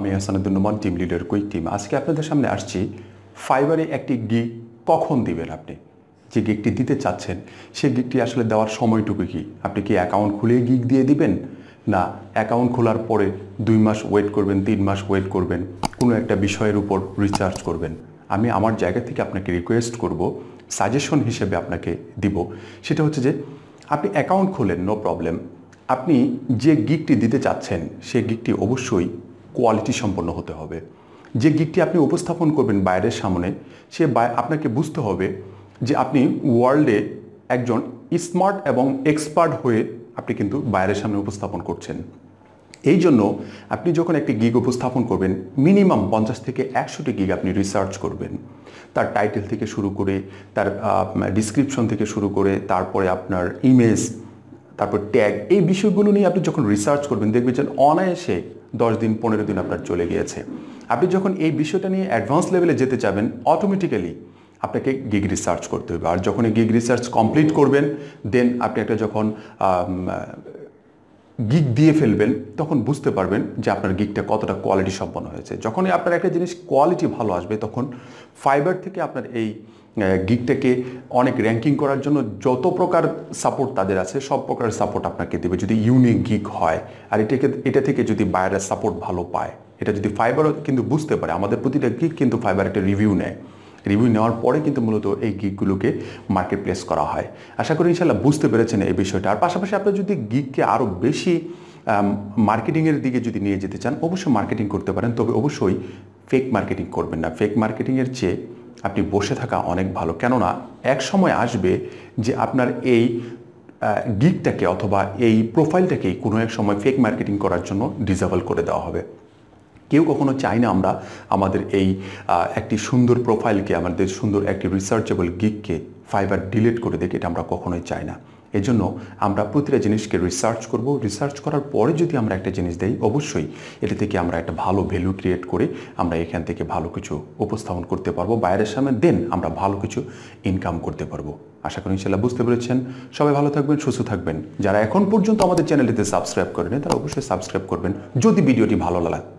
আমি Hasanuddin Noman team leader quick team আজকে আপনাদের সামনে আসছি ফাইবারে একটি গিগ কখন দিবেন আপনি যে গিগটি দিতে চাচ্ছেন সেই গিগটি আসলে দেওয়ার সময়টুকু কি আপনি কি অ্যাকাউন্ট খুলে গিগ দিয়ে দিবেন না অ্যাকাউন্ট খোলার পরে দুই মাস ওয়েট করবেন তিন মাস ওয়েট করবেন কোনো একটা বিষয়ের উপর রিচার্জ করবেন আমি আমার জায়গা থেকে আপনাকে রিকোয়েস্ট করব সাজেশন হিসেবে আপনাকে দিব সেটা হচ্ছে যে আপনি অ্যাকাউন্ট খোলেন নো প্রবলেম আপনি যে গিগটি দিতে চাচ্ছেন সেই গিগটি অবশ্যই কোয়ালিটি সম্পন্ন হতে হবে যে গিকটি আপনি উপস্থাপন করবেন বাইরের সামনে সে আপনাকে বুঝতে হবে যে আপনি ওয়ার্ল্ডে একজন স্মার্ট এবং এক্সপার্ট হয়ে আপনি কিন্তু বাইরের সামনে উপস্থাপন করছেন এই জন্য আপনি যখন একটি গিগ উপস্থাপন করবেন মিনিমাম পঞ্চাশ থেকে একশোটি গিগ আপনি রিসার্চ করবেন তার টাইটেল থেকে শুরু করে তার ডিসক্রিপশন থেকে শুরু করে তারপরে আপনার ইমেজ তারপর ট্যাগ এই বিষয়গুলো নিয়ে আপনি যখন রিসার্চ করবেন দেখবেন যে অনায়াসে দশ দিন পনেরো দিন আপনার চলে গিয়েছে আপনি যখন এই বিষয়টা নিয়ে অ্যাডভান্স লেভেলে যেতে চাবেন অটোমেটিক্যালি আপনাকে গিগ রিসার্চ করতে হবে আর যখন এই গিগ রিসার্চ কমপ্লিট করবেন দেন আপনি একটা যখন গিগ দিয়ে ফেলবেন তখন বুঝতে পারবেন যে আপনার গিগটা কতটা কোয়ালিটি সম্পন্ন হয়েছে যখনই আপনার একটা জিনিস কোয়ালিটি ভালো আসবে তখন ফাইবার থেকে আপনার এই গিগ থেকে অনেক র্যাঙ্কিং করার জন্য যত প্রকার সাপোর্ট তাদের আছে সব প্রকার সাপোর্ট আপনাকে দেবে যদি ইউনিক গিগ হয় আর এটাকে এটা থেকে যদি বায়ারের সাপোর্ট ভালো পায় এটা যদি ফাইবারও কিন্তু বুঝতে পারে আমাদের প্রতিটা গিগ কিন্তু ফাইবার একটা রিভিউ নেয় রিভিউ নেওয়ার পরে কিন্তু মূলত এই গিকগুলোকে মার্কেট প্লেস করা হয় আশা করি ইনশাল্লাহ বুঝতে পেরেছেন এই বিষয়টা আর পাশাপাশি আপনি যদি গিককে আরও বেশি মার্কেটিংয়ের দিকে যদি নিয়ে যেতে চান অবশ্যই মার্কেটিং করতে পারেন তবে অবশ্যই ফেক মার্কেটিং করবেন না ফেক মার্কেটিংয়ের চেয়ে আপনি বসে থাকা অনেক ভালো কেননা এক সময় আসবে যে আপনার এই গিকটাকে অথবা এই প্রোফাইলটাকেই কোনো এক সময় ফেক মার্কেটিং করার জন্য ডিজেবল করে দেওয়া হবে কেউ কখনো চাই না আমরা আমাদের এই একটি সুন্দর প্রোফাইলকে আমাদের সুন্দর একটি রিসার্চেবল গিককে ফাইবার ডিলিট করে দেখি এটা আমরা কখনোই চাই না এজন্য আমরা প্রতিটা জিনিসকে রিসার্চ করব রিসার্চ করার পরে যদি আমরা একটা জিনিস দেই অবশ্যই এটা থেকে আমরা একটা ভালো ভ্যালু ক্রিয়েট করে আমরা এখান থেকে ভালো কিছু উপস্থাপন করতে পারবো বাইরের সামনে দেন আমরা ভালো কিছু ইনকাম করতে পারবো আশা করি ইনশাল্লাহ বুঝতে পেরেছেন সবাই ভালো থাকবেন সুস্থ থাকবেন যারা এখন পর্যন্ত আমাদের চ্যানেলটিতে সাবস্ক্রাইব করেনি তারা অবশ্যই সাবস্ক্রাইব করবেন যদি ভিডিওটি ভালো লাগে